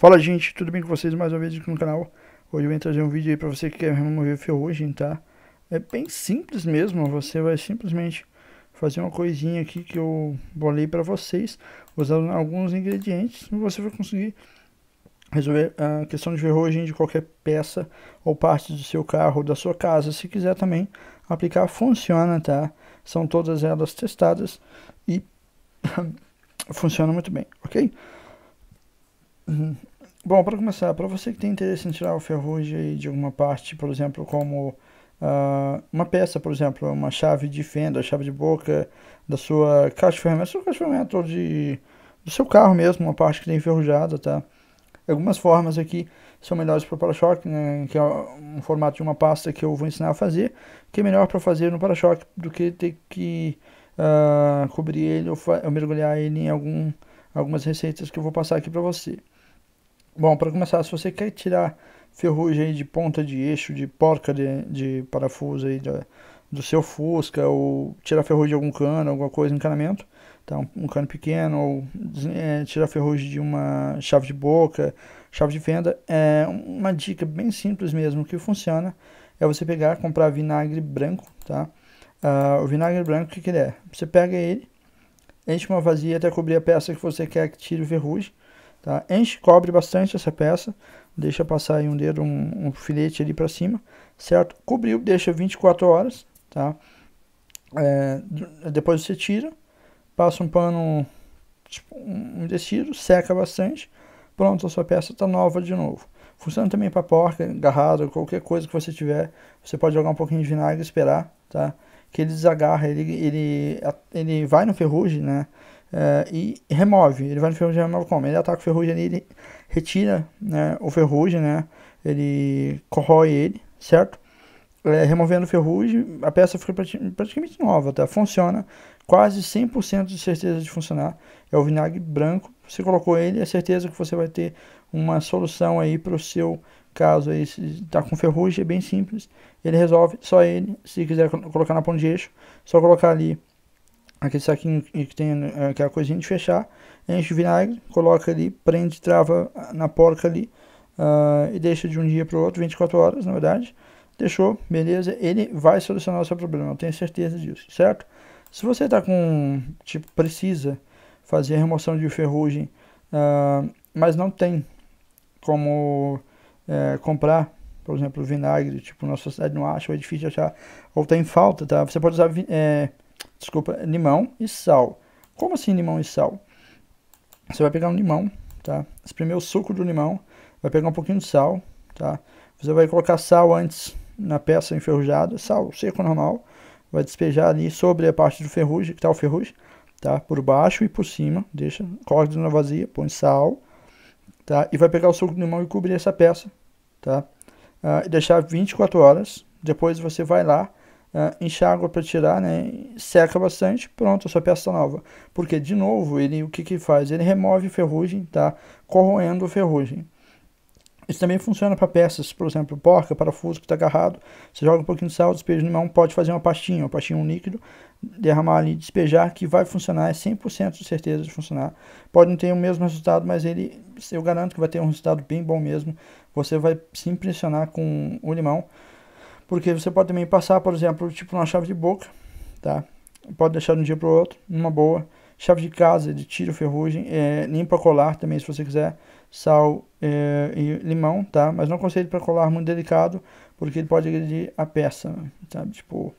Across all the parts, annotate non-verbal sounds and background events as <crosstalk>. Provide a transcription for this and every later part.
Fala gente, tudo bem com vocês mais uma vez aqui no canal? Hoje eu vim trazer um vídeo aí pra você que quer remover ferrugem, tá? É bem simples mesmo, você vai simplesmente fazer uma coisinha aqui que eu bolei pra vocês, usando alguns ingredientes, e você vai conseguir resolver a questão de ferrugem de qualquer peça ou parte do seu carro ou da sua casa. Se quiser também aplicar, funciona, tá? São todas elas testadas e <laughs> funciona muito bem, ok? Uhum. Bom, para começar, para você que tem interesse em tirar o ferrugem de alguma parte, por exemplo, como uh, uma peça, por exemplo, uma chave de fenda, chave de boca da sua caixa de ferramenta, sua caixa de ou de, do seu carro mesmo, uma parte que tem enferrujada, tá? Algumas formas aqui são melhores para o para-choque, né, que é um formato de uma pasta que eu vou ensinar a fazer, que é melhor para fazer no para-choque do que ter que uh, cobrir ele ou, ou mergulhar ele em algum, algumas receitas que eu vou passar aqui para você. Bom, para começar, se você quer tirar ferrugem aí de ponta de eixo, de porca de, de parafuso aí do, do seu Fusca, ou tirar ferrugem de algum cano, alguma coisa, encanamento, tá? um, um cano pequeno, ou é, tirar ferrugem de uma chave de boca, chave de fenda, é uma dica bem simples mesmo que funciona, é você pegar, comprar vinagre branco, tá? Uh, o vinagre branco, o que, que ele é? Você pega ele, enche uma vazia até cobrir a peça que você quer que tire o ferrugem, Tá? Enche, cobre bastante essa peça, deixa passar aí um dedo, um, um filete ali para cima, certo? Cobriu, deixa 24 horas, tá? É, depois você tira, passa um pano tipo, um tecido, seca bastante, pronto, a sua peça está nova de novo. Funciona também para porca, garrada, qualquer coisa que você tiver, você pode jogar um pouquinho de vinagre e esperar, tá? Que ele desagarra, ele, ele, ele vai no ferrugem, né? É, e remove. Ele vai no ferrugem e remove como? Ele ataca o ferrugem ali, ele retira né, o ferrugem, né? Ele corrói ele, certo? É, removendo o ferrugem, a peça fica praticamente nova, tá? Funciona, quase 100% de certeza de funcionar. É o vinagre branco. Você colocou ele, é certeza que você vai ter uma solução aí para o seu caso aí se tá com ferrugem, é bem simples. Ele resolve, só ele. Se quiser colocar na ponta de eixo, só colocar ali aquele saquinho que tem né, aquela coisinha de fechar, enche o vinagre, coloca ali, prende, trava na porca ali uh, e deixa de um dia para o outro, 24 horas na verdade. Deixou, beleza, ele vai solucionar o seu problema, eu tenho certeza disso, certo? Se você está com, tipo, precisa fazer a remoção de ferrugem, uh, mas não tem como uh, comprar por exemplo, vinagre, tipo, na sua cidade não acha, ou é difícil achar, ou tem tá falta, tá? Você pode usar eh, desculpa, limão e sal. Como assim limão e sal? Você vai pegar um limão, tá? Espremer o suco do limão, vai pegar um pouquinho de sal, tá? Você vai colocar sal antes na peça enferrujada, sal seco normal, vai despejar ali sobre a parte do ferrugem, que tá o ferrugem, tá? Por baixo e por cima, deixa, coloca na vazia, põe sal, tá? E vai pegar o suco do limão e cobrir essa peça, tá? Ah, e deixar 24 horas, depois você vai lá, uh, é, enxágua para tirar, né? Seca bastante, pronto, a sua peça nova. Porque, de novo, ele o que, que faz? Ele remove ferrugem, tá? Corroendo a ferrugem. Isso também funciona para peças, por exemplo, porca, parafuso que está agarrado. Você joga um pouquinho de sal, despeja no mão, pode fazer uma pastinha, uma pastinha um líquido, derramar ali, despejar, que vai funcionar, é 100% de certeza de funcionar. Pode não ter o mesmo resultado, mas ele, eu garanto que vai ter um resultado bem bom mesmo. Você vai se impressionar com o limão. Porque você pode também passar, por exemplo, tipo uma chave de boca, tá? Pode deixar de um dia para o outro, numa boa. Chave de casa, de tiro, ferrugem, é, limpa colar também, se você quiser, sal é, e limão, tá? Mas não aconselho para colar muito delicado, porque ele pode agredir a peça, sabe? Tipo,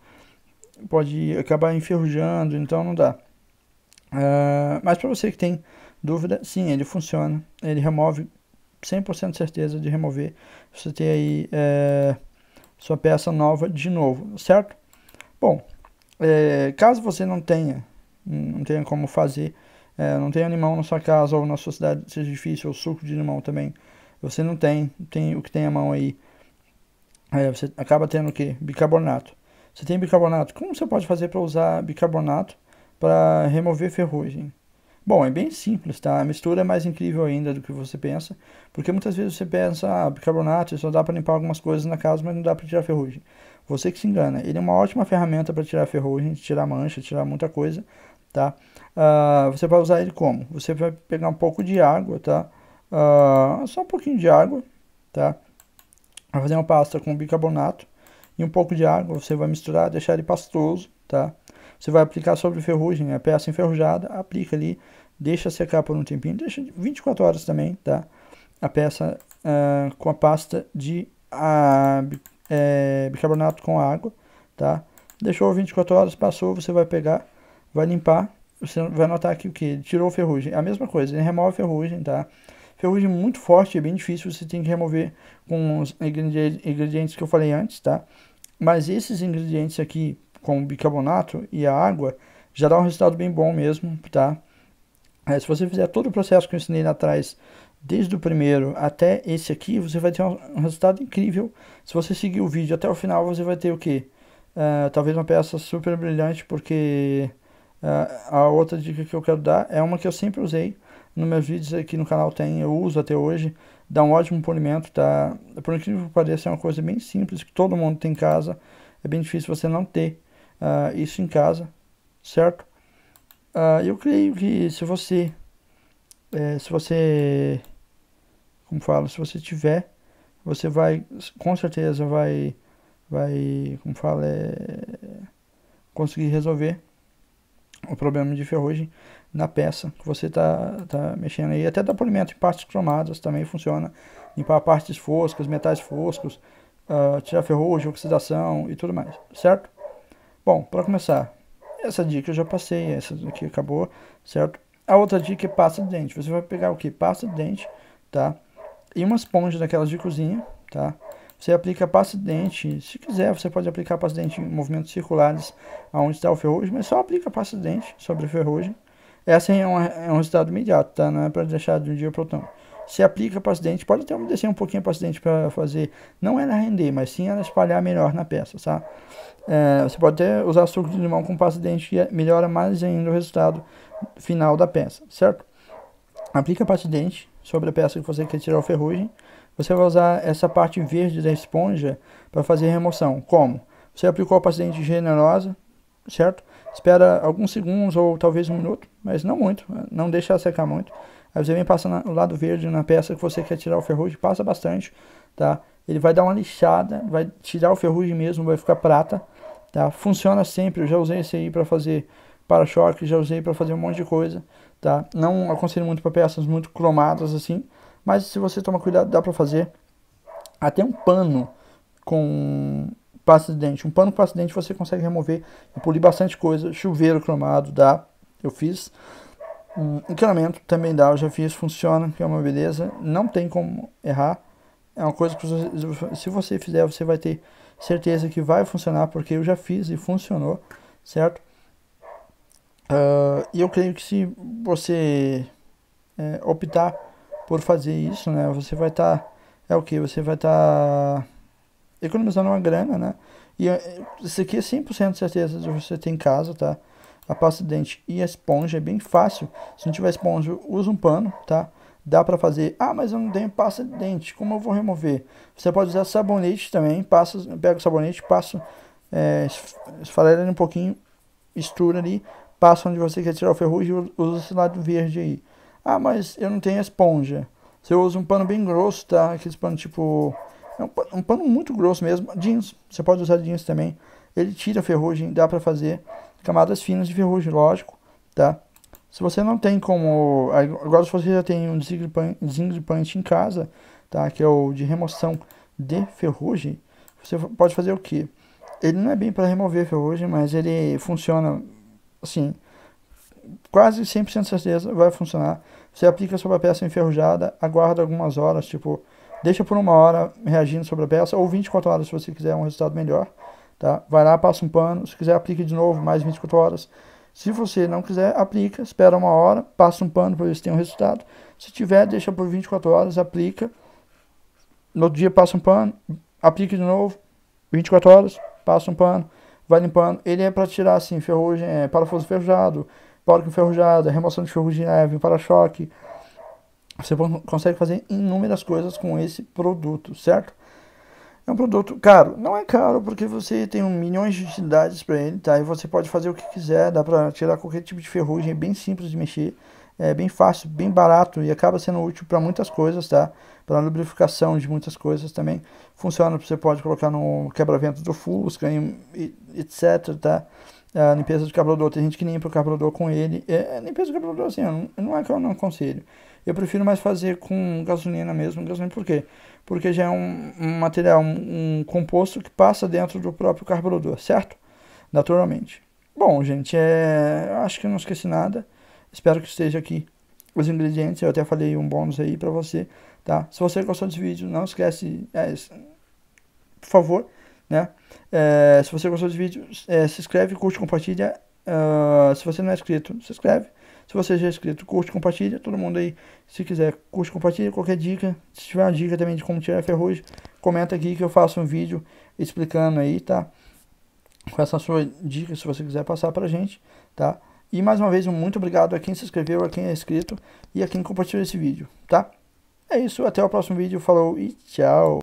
pode acabar enferrujando, então não dá. Uh, mas para você que tem dúvida, sim, ele funciona. Ele remove 100% certeza de remover. Você tem aí é, sua peça nova de novo, certo? Bom, é, caso você não tenha, não tenha como fazer, é, não tenha limão na sua casa ou na sua cidade, seja difícil, ou suco de limão também, você não tem, tem o que tem à mão aí, é, você acaba tendo o que? Bicarbonato. Você tem bicarbonato, como você pode fazer para usar bicarbonato para remover ferrugem? Bom, é bem simples, tá? A mistura é mais incrível ainda do que você pensa, porque muitas vezes você pensa, ah, bicarbonato só dá para limpar algumas coisas na casa, mas não dá para tirar ferrugem. Você que se engana, ele é uma ótima ferramenta para tirar ferrugem, tirar mancha, tirar muita coisa, tá? Uh, você vai usar ele como? Você vai pegar um pouco de água, tá? Uh, só um pouquinho de água, tá? Vai fazer uma pasta com bicarbonato e um pouco de água, você vai misturar, deixar ele pastoso, tá? Você vai aplicar sobre ferrugem, a peça enferrujada, aplica ali, deixa secar por um tempinho, deixa 24 horas também, tá? A peça uh, com a pasta de a, ah, é, bicarbonato com água, tá? Deixou 24 horas, passou, você vai pegar, vai limpar, você vai notar que o que? Tirou ferrugem. A mesma coisa, ele remove ferrugem, tá? Ferrugem muito forte, é bem difícil, você tem que remover com os ingredientes que eu falei antes, tá? Mas esses ingredientes aqui, com o bicarbonato e a água, já dá um resultado bem bom mesmo, tá? É, se você fizer todo o processo que eu ensinei lá atrás, desde o primeiro até esse aqui, você vai ter um resultado incrível. Se você seguir o vídeo até o final, você vai ter o quê? Uh, talvez uma peça super brilhante, porque uh, a outra dica que eu quero dar é uma que eu sempre usei nos meus vídeos aqui no canal tem, eu uso até hoje, dá um ótimo polimento, tá? Por incrível que pareça, é uma coisa bem simples, que todo mundo tem em casa, é bem difícil você não ter, uh, isso em casa, certo? Uh, eu creio que se você, é, se você, como falo, se você tiver, você vai, com certeza vai, vai, como fala, é, conseguir resolver o problema de ferrugem na peça que você está tá mexendo aí. Até dá polimento em partes cromadas também funciona. Limpar partes foscas, metais foscos, uh, tirar ferrugem, oxidação e tudo mais, certo? Bom, para começar, essa dica eu já passei, essa aqui acabou, certo? A outra dica é pasta de dente. Você vai pegar o que? Pasta de dente, tá? E uma esponja daquelas de cozinha, tá? Você aplica pasta de dente, se quiser você pode aplicar pasta de dente em movimentos circulares aonde está o ferrugem, mas só aplica pasta de dente sobre a ferrugem. Essa é um, é um resultado imediato, tá? Não é para deixar de um dia para o outro se aplica para o acidente, pode até descer um pouquinho para o acidente para fazer, não ela é render, mas sim ela é espalhar melhor na peça, tá? É, você pode até usar suco de limão com pasta de dente que é, melhora mais ainda o resultado final da peça, certo? Aplica pasta de dente sobre a peça que você quer tirar o ferrugem. Você vai usar essa parte verde da esponja para fazer remoção. Como? Você aplicou a pasta de dente generosa, certo? Espera alguns segundos ou talvez um minuto, mas não muito, não deixa secar muito Aí você vem passando o lado verde na peça que você quer tirar o ferrugem, passa bastante, tá? Ele vai dar uma lixada, vai tirar o ferrugem mesmo, vai ficar prata, tá? Funciona sempre, eu já usei esse aí para fazer para-choque, já usei para fazer um monte de coisa, tá? Não aconselho muito para peças muito cromadas assim, mas se você tomar cuidado dá para fazer até um pano com pasta de dente. Um pano com pasta de dente você consegue remover e polir bastante coisa, chuveiro cromado dá, eu fiz. Um encanamento também dá, eu já fiz, funciona, que é uma beleza, não tem como errar. É uma coisa que você, se você fizer, você vai ter certeza que vai funcionar, porque eu já fiz e funcionou, certo? Ah, e eu creio que se você é, optar por fazer isso, né, você vai estar, tá, é o que? Você vai estar tá economizando uma grana, né? E é, isso aqui é 100% certeza de você ter em casa, tá? a pasta de dente e a esponja é bem fácil. Se não tiver esponja, usa um pano, tá? Dá para fazer. Ah, mas eu não tenho pasta de dente, como eu vou remover? Você pode usar sabonete também, passa, pega o sabonete, passa, é, esfarela um pouquinho, mistura ali, passa onde você quer tirar o ferrugem usa esse lado verde aí. Ah, mas eu não tenho esponja. Você usa um pano bem grosso, tá? Aqueles pano tipo... É um pano, um pano muito grosso mesmo. Jeans, você pode usar jeans também. Ele tira a ferrugem, dá para fazer camadas finas de ferrugem, lógico, tá? Se você não tem como... Agora, se você já tem um desengripante em casa, tá? Que é o de remoção de ferrugem, você pode fazer o que? Ele não é bem para remover ferrugem, mas ele funciona, assim, quase 100% certeza vai funcionar. Você aplica sobre a peça enferrujada, aguarda algumas horas, tipo, deixa por uma hora reagindo sobre a peça, ou 24 horas se você quiser é um resultado melhor. Tá? Vai lá, passa um pano, se quiser aplica de novo, mais 24 horas. Se você não quiser, aplica, espera uma hora, passa um pano para ver se tem um resultado. Se tiver, deixa por 24 horas, aplica. No outro dia passa um pano, aplica de novo, 24 horas, passa um pano, vai limpando. Ele é para tirar assim, ferrugem, é, parafuso enferrujado, porco enferrujado, remoção de ferrugem leve, para-choque. Você consegue fazer inúmeras coisas com esse produto, certo? É um produto caro? Não é caro, porque você tem um milhões de utilidades para ele, tá? E você pode fazer o que quiser, dá para tirar qualquer tipo de ferrugem, é bem simples de mexer, é bem fácil, bem barato e acaba sendo útil para muitas coisas, tá? Para lubrificação de muitas coisas também. Funciona, você pode colocar no quebra-vento do Fusca, etc, tá? a limpeza do carburador. Tem gente que limpa o carburador com ele. É, limpeza do carburador, assim, não, não é que eu não aconselho. Eu prefiro mais fazer com gasolina mesmo. Gasolina por quê? Porque já é um, um material, um, um, composto que passa dentro do próprio carburador, certo? Naturalmente. Bom, gente, é, acho que eu não esqueci nada. Espero que esteja aqui os ingredientes. Eu até falei um bônus aí pra você, tá? Se você gostou desse vídeo, não esquece... É, por favor, né? É, se você gostou dos vídeos, é, se inscreve, curte, compartilha. Uh, se você não é inscrito, se inscreve. Se você já é inscrito, curte, compartilha. Todo mundo aí, se quiser, curte, compartilha. Qualquer dica, se tiver uma dica também de como tirar ferrugem, comenta aqui que eu faço um vídeo explicando aí, tá? Com essa sua dica, se você quiser passar pra gente, tá? E mais uma vez, muito obrigado a quem se inscreveu, a quem é inscrito e a quem compartilhou esse vídeo, tá? É isso, até o próximo vídeo, falou e tchau!